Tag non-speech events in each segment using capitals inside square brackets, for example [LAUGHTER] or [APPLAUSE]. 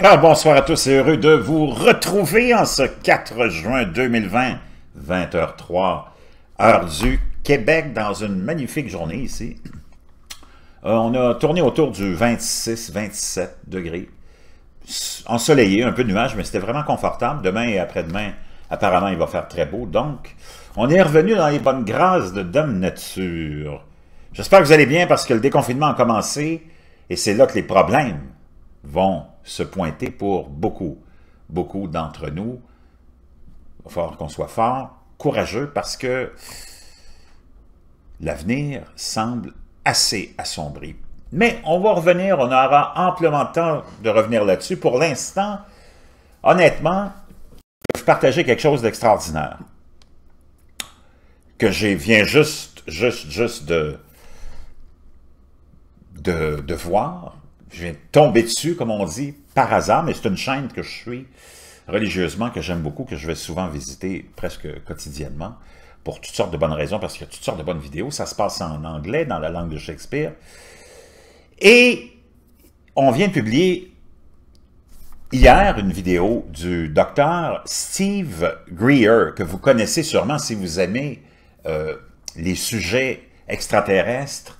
Alors, bonsoir à tous et heureux de vous retrouver en ce 4 juin 2020, 20h03, heure du Québec, dans une magnifique journée ici. Euh, on a tourné autour du 26-27 degrés, ensoleillé, un peu de nuages, mais c'était vraiment confortable. Demain et après-demain, apparemment, il va faire très beau, donc on est revenu dans les bonnes grâces de Dame Nature. J'espère que vous allez bien parce que le déconfinement a commencé et c'est là que les problèmes vont se pointer pour beaucoup, beaucoup d'entre nous. Il qu'on soit fort, courageux, parce que l'avenir semble assez assombri. Mais on va revenir, on aura amplement temps de revenir là-dessus. Pour l'instant, honnêtement, je vais partager quelque chose d'extraordinaire que j'ai viens juste, juste, juste de, de, de voir je viens de tomber dessus, comme on dit, par hasard, mais c'est une chaîne que je suis religieusement, que j'aime beaucoup, que je vais souvent visiter presque quotidiennement, pour toutes sortes de bonnes raisons, parce qu'il y a toutes sortes de bonnes vidéos. Ça se passe en anglais, dans la langue de Shakespeare. Et on vient de publier hier une vidéo du docteur Steve Greer, que vous connaissez sûrement si vous aimez euh, les sujets extraterrestres,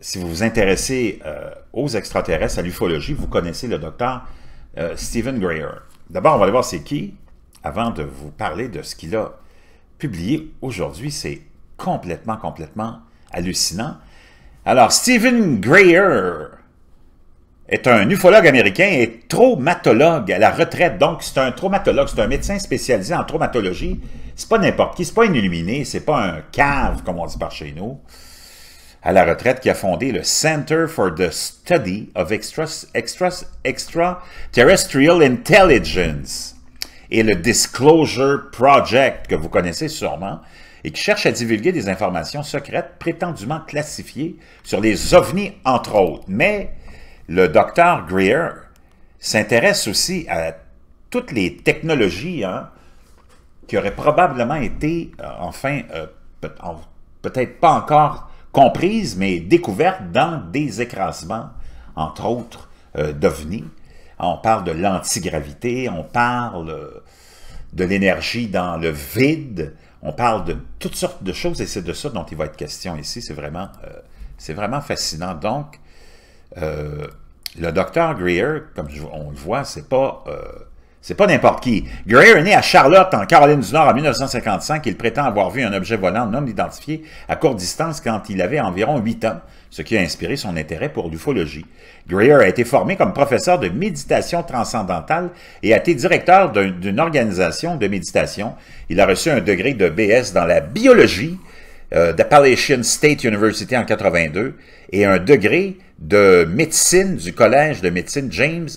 si vous vous intéressez euh, aux extraterrestres, à l'ufologie, vous connaissez le docteur euh, Stephen Greer. D'abord, on va aller voir c'est qui, avant de vous parler de ce qu'il a publié aujourd'hui. C'est complètement, complètement hallucinant. Alors, Stephen Greer est un ufologue américain et traumatologue à la retraite. Donc, c'est un traumatologue, c'est un médecin spécialisé en traumatologie. C'est pas n'importe qui, c'est pas un illuminé, c'est pas un cave, comme on dit par chez nous à la retraite qui a fondé le Center for the Study of Extra extra Extraterrestrial Intelligence et le Disclosure Project, que vous connaissez sûrement, et qui cherche à divulguer des informations secrètes prétendument classifiées sur les ovnis, entre autres. Mais le docteur Greer s'intéresse aussi à toutes les technologies hein, qui auraient probablement été, euh, enfin, euh, peut-être pas encore comprise mais découverte dans des écrasements, entre autres euh, d'ovnis. On parle de l'antigravité, on parle euh, de l'énergie dans le vide, on parle de toutes sortes de choses, et c'est de ça dont il va être question ici. C'est vraiment, euh, vraiment fascinant. Donc, le docteur Greer, comme on le voit, c'est pas c'est pas n'importe qui. Greer est né à Charlotte, en Caroline du Nord, en 1955. Il prétend avoir vu un objet volant non identifié à courte distance quand il avait environ 8 ans, ce qui a inspiré son intérêt pour l'ufologie. Greer a été formé comme professeur de méditation transcendantale et a été directeur d'une organisation de méditation. Il a reçu un degré de BS dans la biologie euh, de d'Appalachian State University en 82 et un degré de médecine du Collège de médecine James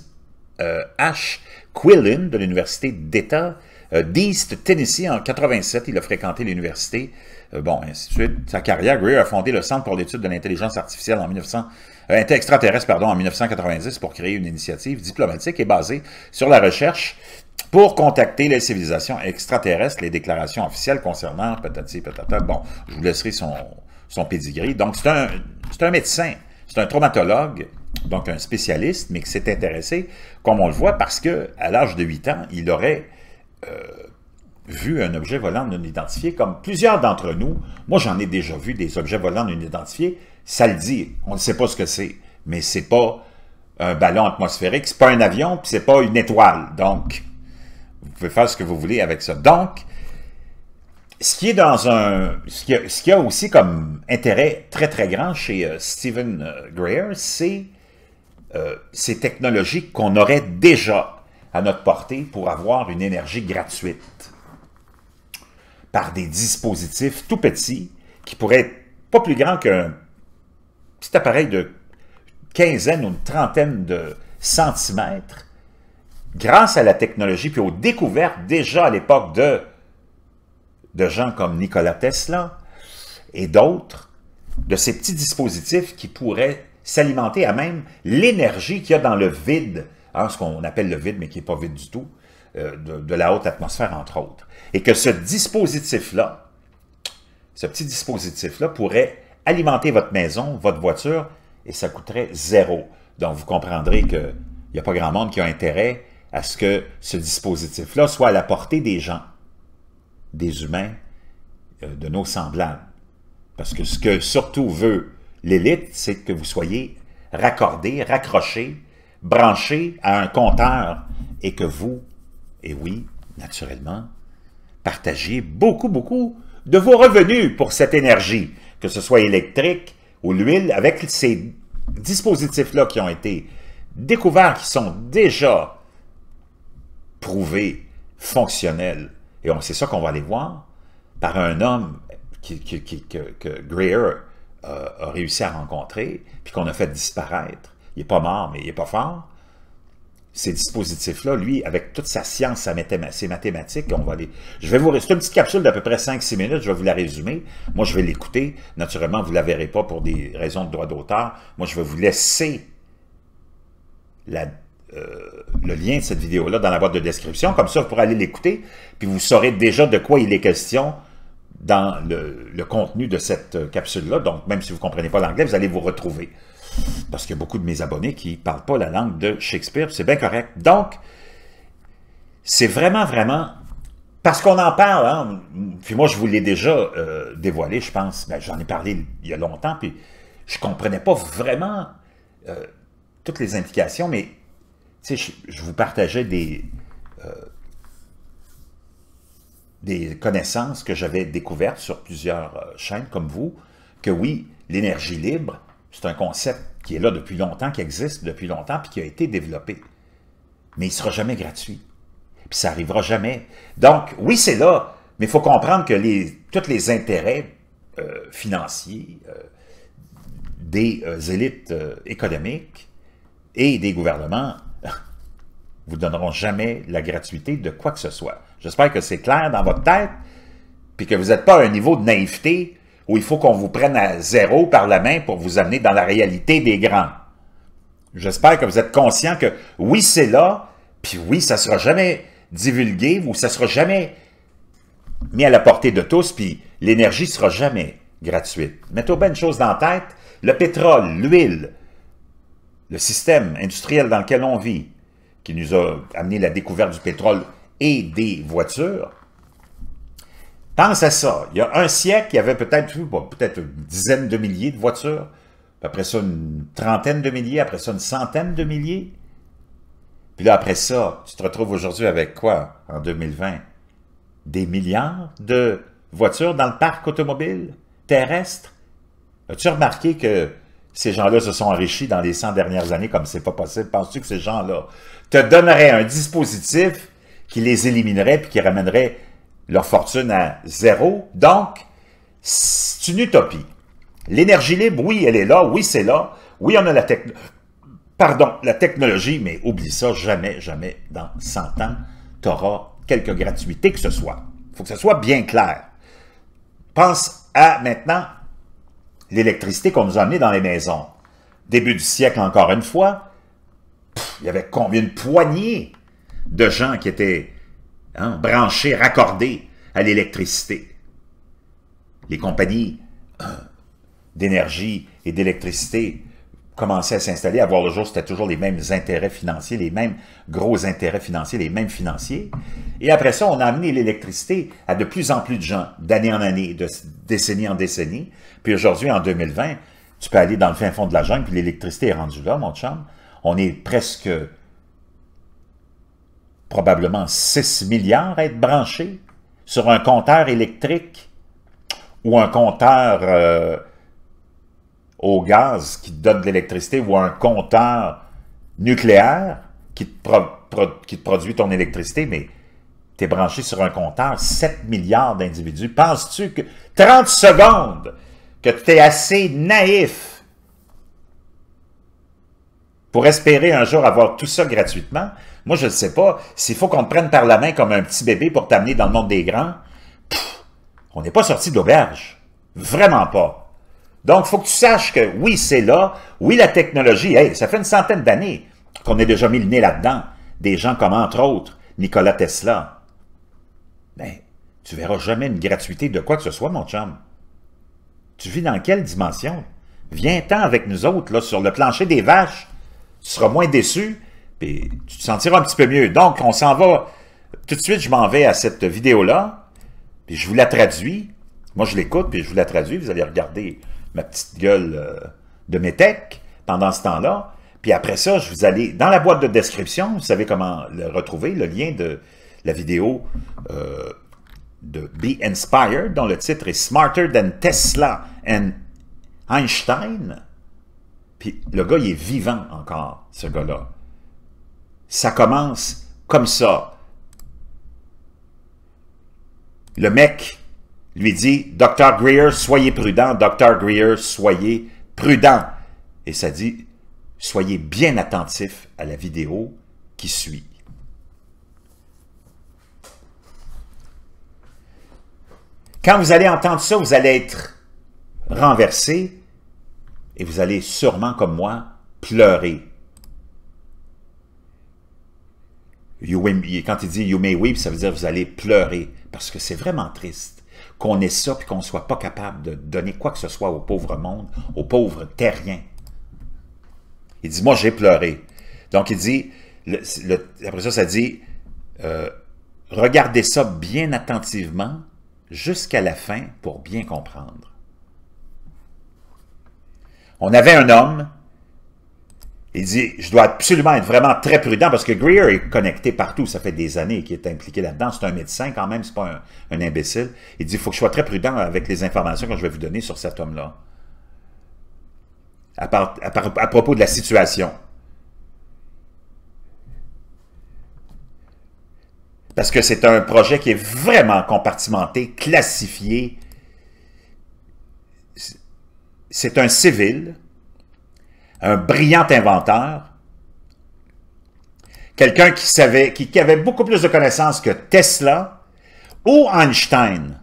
euh, H Quillen de l'Université d'État euh, d'East Tennessee en 87. Il a fréquenté l'université. Euh, bon, ainsi de suite. Sa carrière, Greer a fondé le Centre pour l'étude de l'intelligence artificielle en euh, extraterrestre pardon, en 1990 pour créer une initiative diplomatique et basée sur la recherche pour contacter les civilisations extraterrestres, les déclarations officielles concernant Bon, je vous laisserai son, son pedigree. Donc, c'est un, un médecin, c'est un traumatologue donc un spécialiste, mais qui s'est intéressé, comme on le voit, parce que à l'âge de 8 ans, il aurait euh, vu un objet volant non identifié, comme plusieurs d'entre nous. Moi, j'en ai déjà vu des objets volants non identifiés. Ça le dit, on ne sait pas ce que c'est, mais c'est pas un ballon atmosphérique, c'est pas un avion, c'est pas une étoile. Donc, vous pouvez faire ce que vous voulez avec ça. Donc, ce qui est dans un, ce qui a, aussi comme intérêt très très grand chez euh, Stephen euh, Greer, c'est euh, ces technologies qu'on aurait déjà à notre portée pour avoir une énergie gratuite par des dispositifs tout petits qui pourraient être pas plus grands qu'un petit appareil de quinzaine ou une trentaine de centimètres grâce à la technologie puis aux découvertes déjà à l'époque de, de gens comme Nikola Tesla et d'autres, de ces petits dispositifs qui pourraient s'alimenter à même l'énergie qu'il y a dans le vide, hein, ce qu'on appelle le vide, mais qui n'est pas vide du tout, euh, de, la haute atmosphère, entre autres. Et que ce dispositif-là, ce petit dispositif-là pourrait alimenter votre maison, votre voiture, et ça coûterait zéro. Donc, vous comprendrez qu'il n'y a pas grand monde qui a intérêt à ce que ce dispositif-là soit à la portée des gens, des humains, euh, de nos semblables. Parce que ce que surtout veut L'élite, c'est que vous soyez raccordé, raccroché, branché à un compteur et que vous, et oui, naturellement, partagiez beaucoup, beaucoup de vos revenus pour cette énergie, que ce soit électrique ou l'huile, avec ces dispositifs-là qui ont été découverts, qui sont déjà prouvés, fonctionnels. Et c'est ça qu'on va aller voir par un homme qui, que Greer a, réussi à rencontrer, puis qu'on a fait disparaître, il n'est pas mort, mais il n'est pas fort, ces dispositifs-là, lui, avec toute sa science, sa ses mathématiques, on va aller. Je vais vous rester une petite capsule d'à peu près 5-6 minutes, je vais vous la résumer. Moi, je vais l'écouter. Naturellement, vous ne la verrez pas pour des raisons de droit d'auteur. Moi, je vais vous laisser euh, le lien de cette vidéo-là dans la boîte de description. Comme ça, vous pourrez aller l'écouter, puis vous saurez déjà de quoi il est question dans le, contenu de cette euh, capsule-là. Donc, même si vous ne comprenez pas l'anglais, vous allez vous retrouver. Parce qu'il y a beaucoup de mes abonnés qui ne parlent pas la langue de Shakespeare. C'est bien correct. Donc, c'est vraiment, vraiment... Parce qu'on en parle, hein. puis moi je vous l'ai déjà euh, dévoilé, je pense, ben, j'en ai parlé il y a longtemps, puis je comprenais pas vraiment euh, toutes les implications, mais je, vous partageais des, des connaissances que j'avais découvertes sur plusieurs euh, chaînes comme vous, que oui, l'énergie libre, c'est un concept qui est là depuis longtemps, qui existe depuis longtemps, puis qui a été développé. Mais il ne sera jamais gratuit. Puis ça n'arrivera jamais. Donc, oui, c'est là, mais il faut comprendre que les, tous les intérêts euh, financiers euh, des élites économiques et des gouvernements [LAUGHS] vous donneront jamais la gratuité de quoi que ce soit. J'espère que c'est clair dans votre tête, puis que vous n'êtes pas à un niveau de naïveté où il faut qu'on vous prenne à zéro par la main pour vous amener dans la réalité des grands. J'espère que vous êtes conscient que oui, c'est là, puis oui, ça ne sera jamais divulgué ou ça ne sera jamais mis à la portée de tous, puis l'énergie ne sera jamais gratuite. Mettez bien une chose dans la tête, le pétrole, l'huile, le système industriel dans lequel on vit, qui nous a amené la découverte du pétrole et des voitures. Pense à ça. Il y a un siècle, il y avait peut-être peut une dizaine de milliers de voitures, après ça une trentaine de milliers, après ça une centaine de milliers. Puis là, après ça, tu te retrouves aujourd'hui avec quoi en 2020? Des milliards de voitures dans le parc automobile terrestre. As-tu remarqué que ces gens-là se sont enrichis dans les 100 dernières années comme c'est pas possible? Penses-tu que ces gens-là te donneraient un dispositif qui les éliminerait puis qui ramènerait leur fortune à zéro. Donc, c'est une utopie. L'énergie libre, oui, elle est là, oui, c'est là, oui, on a la technologie, pardon, la technologie, mais oublie ça, jamais, jamais, dans 100 ans, tu auras quelque gratuité que ce soit. Il faut que ce soit bien clair. Pense à maintenant l'électricité qu'on nous a amenée dans les maisons. Début du siècle, encore une fois, il y avait combien de poignées de gens qui étaient hein, branchés, raccordés à l'électricité. Les compagnies euh, d'énergie et d'électricité commençaient à s'installer, à voir le jour, c'était toujours les mêmes intérêts financiers, les mêmes gros intérêts financiers, les mêmes financiers. Et après ça, on a amené l'électricité à de plus en plus de gens, d'année en année, de décennie en décennie. Puis aujourd'hui, en 2020, tu peux aller dans le fin fond de la jungle, puis l'électricité est rendue là, mon chum. On est presque probablement 6 milliards à être branchés sur un compteur électrique ou un compteur euh, au gaz qui te donne de l'électricité ou un compteur nucléaire qui qui te produit ton électricité, mais tu es branché sur un compteur, 7 milliards d'individus. Penses-tu que 30 secondes que tu es assez naïf pour espérer un jour avoir tout ça gratuitement? Moi, je ne sais pas. S'il faut qu'on te prenne par la main comme un petit bébé pour t'amener dans le monde des grands, on n'est pas sorti de l'auberge. Vraiment pas. Donc, il faut que tu saches que oui, c'est là. Oui, la technologie, ça fait une centaine d'années qu'on a déjà mis le nez là-dedans. Des gens comme, entre autres, Nikola Tesla. Mais ben, tu verras jamais une gratuité de quoi que ce soit, mon chum. Tu vis dans quelle dimension? Viens-t'en avec nous autres, là, sur le plancher des vaches. Tu seras moins déçu puis tu te sentiras un petit peu mieux. Donc, on s'en va. Tout de suite, je m'en vais à cette vidéo-là. Puis je vous la traduis. Moi, je l'écoute, puis je vous la traduis. Vous allez regarder ma petite gueule euh, de mes pendant ce temps-là. Puis après ça, je vous allez dans la boîte de description, vous savez comment le retrouver, le lien de la vidéo euh, de Be Inspired, dont le titre est Smarter Than Tesla and Einstein. Puis le gars, il est vivant encore, ce gars-là ça commence comme ça. Le mec lui dit, Dr. Greer, soyez prudent, Dr. Greer, soyez prudent. Et ça dit, soyez bien attentif à la vidéo qui suit. Quand vous allez entendre ça, vous allez être renversé et vous allez sûrement, comme moi, pleurer quand il dit you may weep, ça veut dire vous allez pleurer, parce que c'est vraiment triste qu'on ait ça et qu'on ne soit pas capable de donner quoi que ce soit au pauvre monde, aux pauvres terriens. Il dit, moi j'ai pleuré. Donc il dit, après ça, ça dit, euh, regardez ça bien attentivement jusqu'à la fin pour bien comprendre. On avait un homme il dit, je dois absolument être vraiment très prudent parce que Greer est connecté partout. Ça fait des années qu'il est impliqué là-dedans. C'est un médecin quand même, c'est pas un, imbécile. Il dit, il faut que je sois très prudent avec les informations que je vais vous donner sur cet homme-là. à, propos de la situation. Parce que c'est un projet qui est vraiment compartimenté, classifié. C'est un civil un brillant inventeur, quelqu'un qui savait, qui, avait beaucoup plus de connaissances que Tesla ou Einstein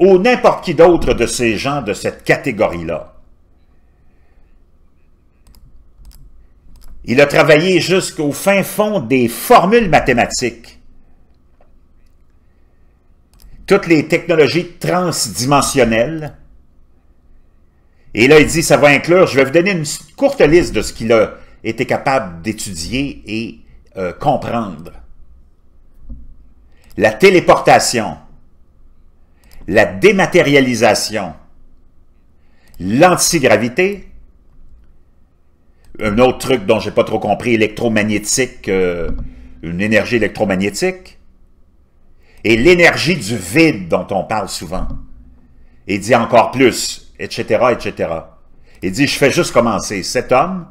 ou n'importe qui d'autre de ces gens de cette catégorie-là. Il a travaillé jusqu'au fin fond des formules mathématiques. Toutes les technologies transdimensionnelles, et là, il dit, ça va inclure, je vais vous donner une courte liste de ce qu'il a été capable d'étudier et euh, comprendre. La téléportation, la dématérialisation, l'antigravité, un autre truc dont j'ai pas trop compris, électromagnétique, euh, une énergie électromagnétique, et l'énergie du vide dont on parle souvent. Il dit encore plus, etc., etc. Il dit, je fais juste commencer. Cet homme,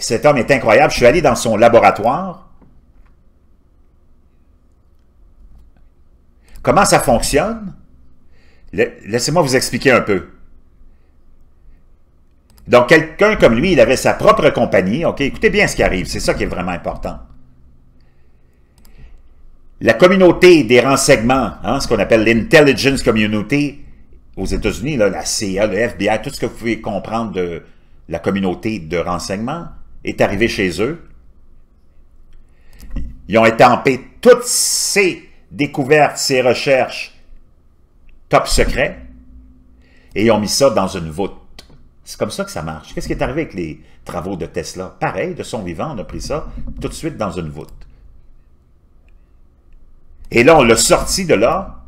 cet homme est incroyable. Je suis allé dans son laboratoire. Comment ça fonctionne? Laissez-moi vous expliquer un peu. Donc, quelqu'un comme lui, il avait sa propre compagnie. OK, écoutez bien ce qui arrive. C'est ça qui est vraiment important. La communauté des renseignements, hein, ce qu'on appelle l'intelligence community, aux États-Unis, la CIA, le FBI, tout ce que vous pouvez comprendre de la communauté de renseignement est arrivé chez eux. Ils ont étampé toutes ces découvertes, ces recherches top secret et ils ont mis ça dans une voûte. C'est comme ça que ça marche. Qu'est-ce qui est arrivé avec les travaux de Tesla? Pareil, de son vivant, on a pris ça tout de suite dans une voûte. Et là, on l'a sorti de là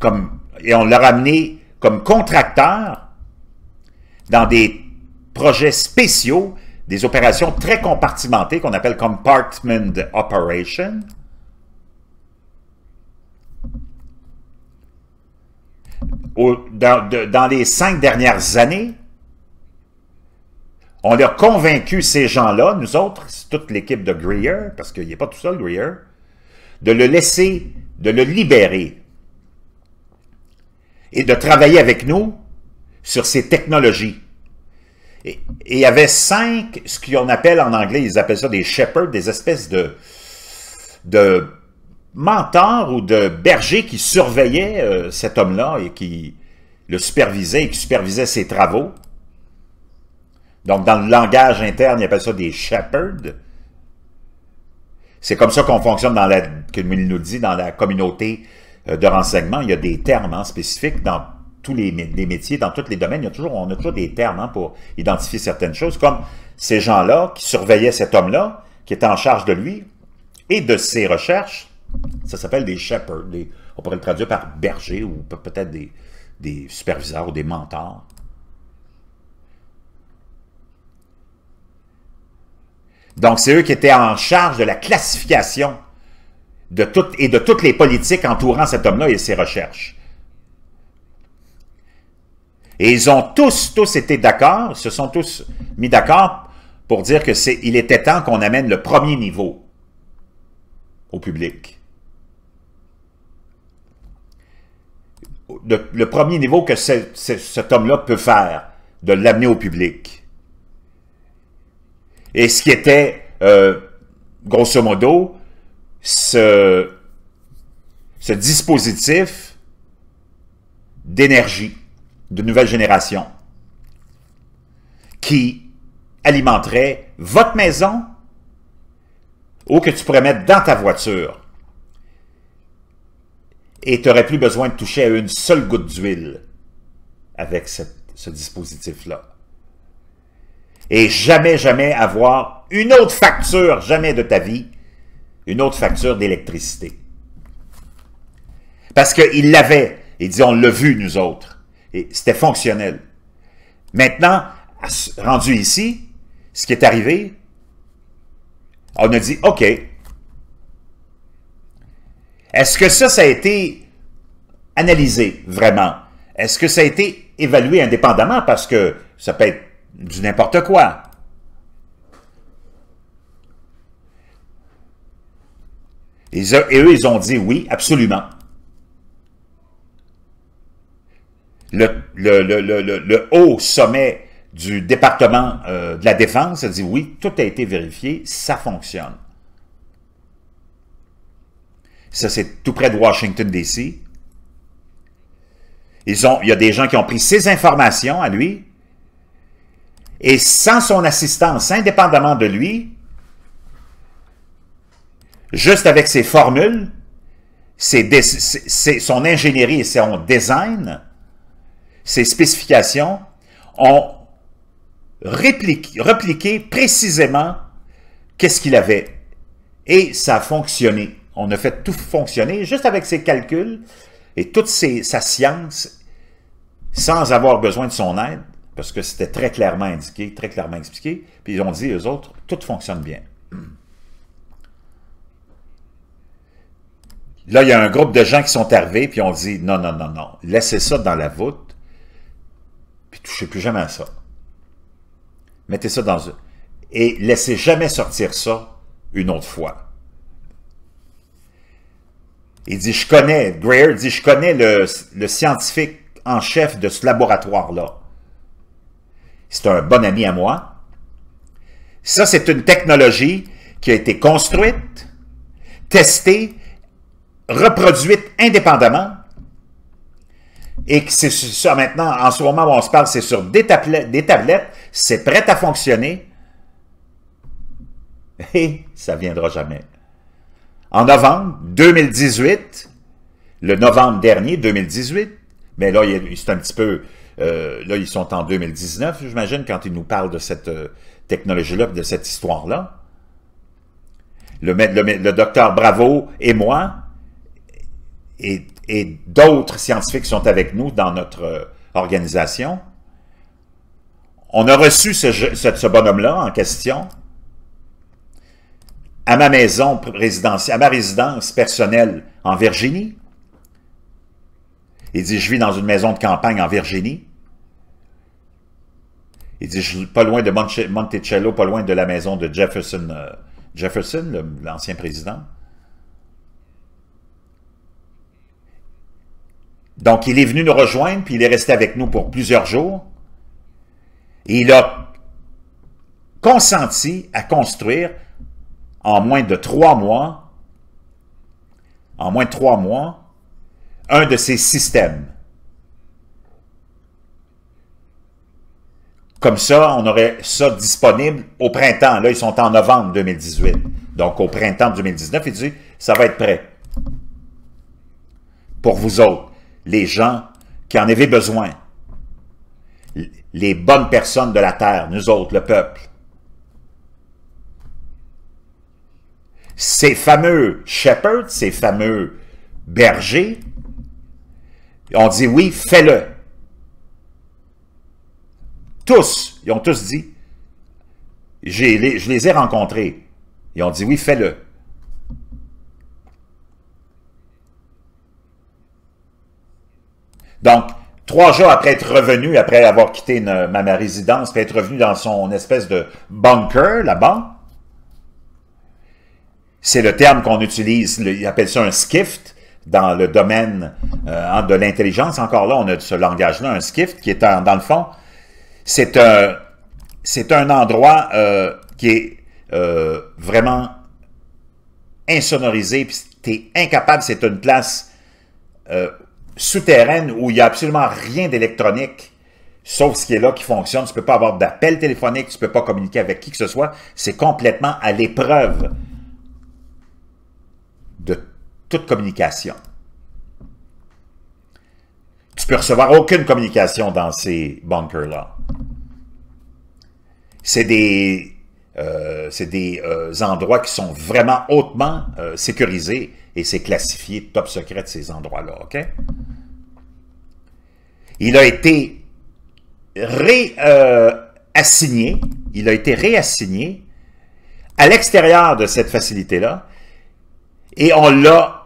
comme et on l'a ramené comme contracteur dans des projets spéciaux, des opérations très compartimentées qu'on appelle compartment operation. dans, les cinq dernières années, on a convaincu ces gens-là, nous autres, toute l'équipe de Greer, parce qu'il n'est pas tout seul, Greer, de le laisser, de le libérer et de travailler avec nous sur ces technologies. Et il y avait cinq, ce qu'on appelle en anglais, ils appellent ça des shepherds, des espèces de, de mentors ou de bergers qui surveillaient euh, cet homme-là et qui le supervisaient et qui supervisaient ses travaux. Donc, dans le langage interne, ils appellent ça des shepherds. C'est comme ça qu'on fonctionne dans la, que nous dit dans la communauté euh, de renseignement, il y a des termes hein, spécifiques dans tous les, métiers, dans tous les domaines, toujours, on a toujours des termes hein, pour identifier certaines choses, comme ces gens-là qui surveillaient cet homme-là, qui était en charge de lui et de ses recherches, ça s'appelle des shepherds, on pourrait le traduire par berger ou peut-être des, des superviseurs ou des mentors. Donc, c'est eux qui étaient en charge de la classification de et de toutes les politiques entourant cet homme-là et ses recherches. Et ils ont tous, tous été d'accord, se sont tous mis d'accord pour dire que c'est, il était temps qu'on amène le premier niveau au public. Le, premier niveau que cet homme-là peut faire, de l'amener au public. Et ce qui était, euh, grosso modo, ce, dispositif d'énergie de nouvelle génération qui alimenterait votre maison ou que tu pourrais mettre dans ta voiture et tu n'aurais plus besoin de toucher à une seule goutte d'huile avec ce dispositif-là. Et jamais, jamais avoir une autre facture, jamais de ta vie, une autre facture d'électricité. Parce qu'il l'avait. Il dit, on l'a vu, nous autres. Et c'était fonctionnel. Maintenant, rendu ici, ce qui est arrivé, on a dit, OK. Est-ce que ça, ça a été analysé vraiment? Est-ce que ça a été évalué indépendamment? Parce que ça peut être du n'importe quoi. Et, eux, ils ont dit oui, absolument. Le, haut sommet du département euh, de la défense a dit oui, tout a été vérifié, ça fonctionne. Ça, c'est tout près de Washington, D.C. Ils ont, il y a des gens qui ont pris ces informations à lui et sans son assistance, indépendamment de lui, juste avec ses formules, son ingénierie et son design, ses spécifications, ont répliqué, repliqué précisément qu'est-ce qu'il avait. Et ça a fonctionné. On a fait tout fonctionner juste avec ses calculs et toute sa science, sans avoir besoin de son aide, parce que c'était très clairement indiqué, très clairement expliqué. Puis ils ont dit, aux autres, tout fonctionne bien. Là, il y a un groupe de gens qui sont arrivés, puis on dit, non, non, non, non, laissez ça dans la voûte, puis touchez plus jamais à ça. Mettez ça dans... Et laissez jamais sortir ça une autre fois. Il dit, je connais, Greer dit, je connais le, le scientifique en chef de ce laboratoire-là. C'est un bon ami à moi. Ça, c'est une technologie qui a été construite, testée reproduite indépendamment, et que c'est ça maintenant, en ce moment où on se parle, c'est sur des tablettes, c'est prêt à fonctionner, et ça viendra jamais. En novembre 2018, le novembre dernier 2018, mais là, c'est un petit peu... Euh, là, ils sont en 2019, j'imagine, quand ils nous parlent de cette euh, technologie-là, de cette histoire-là. Le, le docteur Bravo et moi, et, d'autres scientifiques sont avec nous dans notre euh, organisation, on a reçu ce, bonhomme-là en question à ma maison à ma résidence personnelle en Virginie. Il dit, je vis dans une maison de campagne en Virginie. Il dit, je suis pas loin de Monticello, pas loin de la maison de Jefferson, euh, Jefferson l'ancien président. Donc, il est venu nous rejoindre, puis il est resté avec nous pour plusieurs jours. Et il a consenti à construire en moins de trois mois, en moins de trois mois, un de ces systèmes. Comme ça, on aurait ça disponible au printemps. Là, ils sont en novembre 2018. Donc, au printemps 2019, il dit, ça va être prêt pour vous autres les gens qui en avaient besoin. Les bonnes personnes de la terre, nous autres, le peuple. Ces fameux shepherds, ces fameux bergers, ont dit oui, fais-le. Tous, ils ont tous dit, je les ai rencontrés. Ils ont dit oui, fais-le. Donc, trois jours après être revenu, après avoir quitté ma, ma, résidence, après être revenu dans son espèce de bunker là-bas, c'est le terme qu'on utilise, Il appelle ça un skift dans le domaine euh, de l'intelligence. Encore là, on a ce langage-là, un skift, qui est dans le fond, c'est un, c'est un endroit euh, qui est euh, vraiment insonorisé, puis tu es incapable, c'est une place souterraine où il n'y a absolument rien d'électronique, sauf ce qui est là qui fonctionne. Tu ne peux pas avoir d'appel téléphonique, tu ne peux pas communiquer avec qui que ce soit. C'est complètement à l'épreuve de toute communication. Tu peux recevoir aucune communication dans ces bunkers-là. C'est des, euh, euh, endroits qui sont vraiment hautement euh, sécurisés et c'est classifié top secret de ces endroits-là, OK? Il a été réassigné, euh, il a été réassigné à l'extérieur de cette facilité-là et on l'a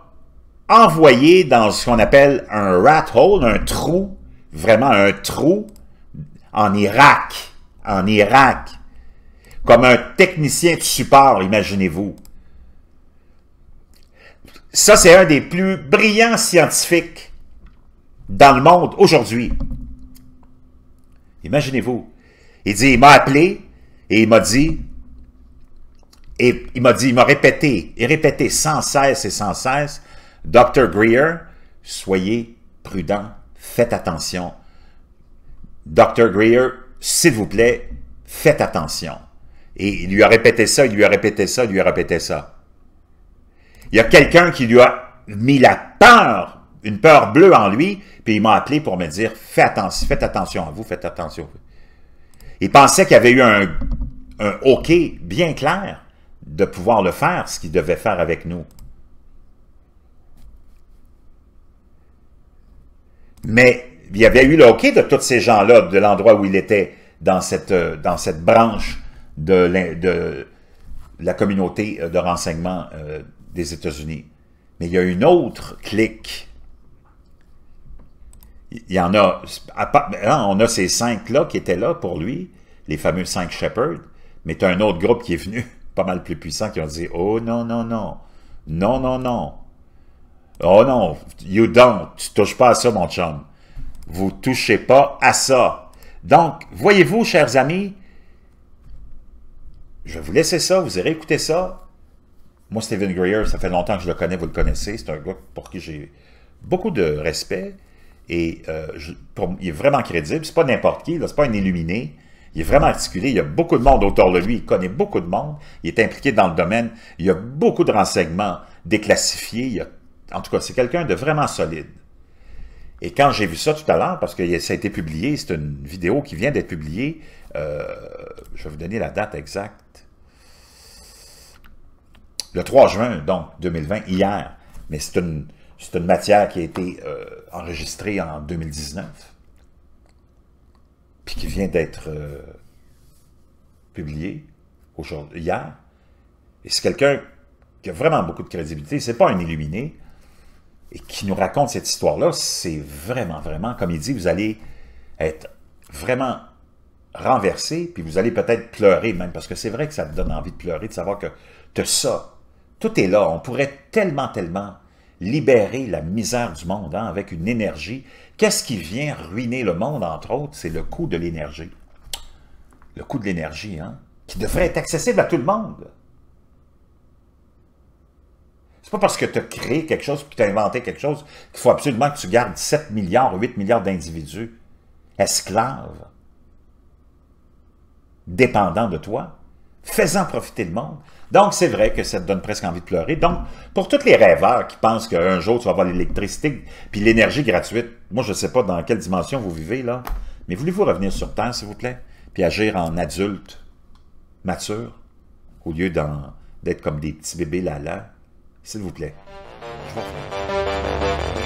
envoyé dans ce qu'on appelle un rat hole, un trou, vraiment un trou en Irak, en Irak, comme un technicien de support, imaginez-vous. Ça, c'est un des plus brillants scientifiques dans le monde aujourd'hui. Imaginez-vous. Il dit, il m'a appelé et il m'a dit, et il m'a dit, il m'a répété, et répété sans cesse et sans cesse, Dr. Greer, soyez prudent, faites attention. Dr. Greer, s'il vous plaît, faites attention. Et il lui a répété ça, il lui a répété ça, il lui a répété ça. Il y a quelqu'un qui lui a mis la peur une peur bleue en lui, puis il m'a appelé pour me dire faites attention à vous, faites attention. Il pensait qu'il y avait eu un, un OK bien clair de pouvoir le faire, ce qu'il devait faire avec nous. Mais il y avait eu le OK de tous ces gens-là, de l'endroit où il était, dans cette, dans cette branche de, la, communauté de renseignement euh, des États-Unis. Mais il y a une autre clique il y en a, ben, hein, on a ces cinq-là qui étaient là pour lui, les fameux cinq shepherds, mais tu as un autre groupe qui est venu, [LAUGHS] pas mal plus puissant, qui ont dit « Oh non, non, non, non, non, non, oh non, you don't, tu touches pas à ça mon chum, vous touchez pas à ça. » Donc, voyez-vous, chers amis, je vais vous laisser ça, vous irez écouter ça. Moi, Stephen Greer, ça fait longtemps que je le connais, vous le connaissez, c'est un groupe pour qui j'ai beaucoup de respect. Et euh, il est vraiment crédible. C'est pas n'importe qui, c'est pas un illuminé. Il est vraiment articulé. Il y a beaucoup de monde autour de lui. Il connaît beaucoup de monde. Il est impliqué dans le domaine. Il y a beaucoup de renseignements déclassifiés. en tout cas, c'est quelqu'un de vraiment solide. Et quand j'ai vu ça tout à l'heure, parce que ça a été publié, c'est une vidéo qui vient d'être publiée, euh, je vais vous donner la date exacte. Le 3 juin, donc, 2020, hier. Mais c'est une, c'est une matière qui a été euh, enregistrée en 2019, puis qui vient d'être euh, publiée aujourd'hui, hier. Et c'est quelqu'un qui a vraiment beaucoup de crédibilité, c'est pas un illuminé, et qui nous raconte cette histoire-là, c'est vraiment, vraiment, comme il dit, vous allez être vraiment renversé, puis vous allez peut-être pleurer même, parce que c'est vrai que ça te donne envie de pleurer, de savoir que tout ça. Tout est là, on pourrait tellement, tellement libérer la misère du monde hein, avec une énergie. Qu'est-ce qui vient ruiner le monde, entre autres? C'est le coût de l'énergie. Le coût de l'énergie, hein, qui devrait être accessible à tout le monde. C'est pas parce que tu as créé quelque chose puis tu as inventé quelque chose qu'il faut absolument que tu gardes 7 milliards, ou 8 milliards d'individus esclaves, dépendants de toi faisant profiter le monde. Donc, c'est vrai que ça te donne presque envie de pleurer. Donc, pour tous les rêveurs qui pensent qu'un jour, tu vas avoir l'électricité puis l'énergie gratuite, moi, je ne sais pas dans quelle dimension vous vivez, là, mais voulez-vous revenir sur Terre, s'il vous plaît, puis agir en adulte mature, au lieu d'être comme des petits bébés là-là? S'il vous plaît. Je vous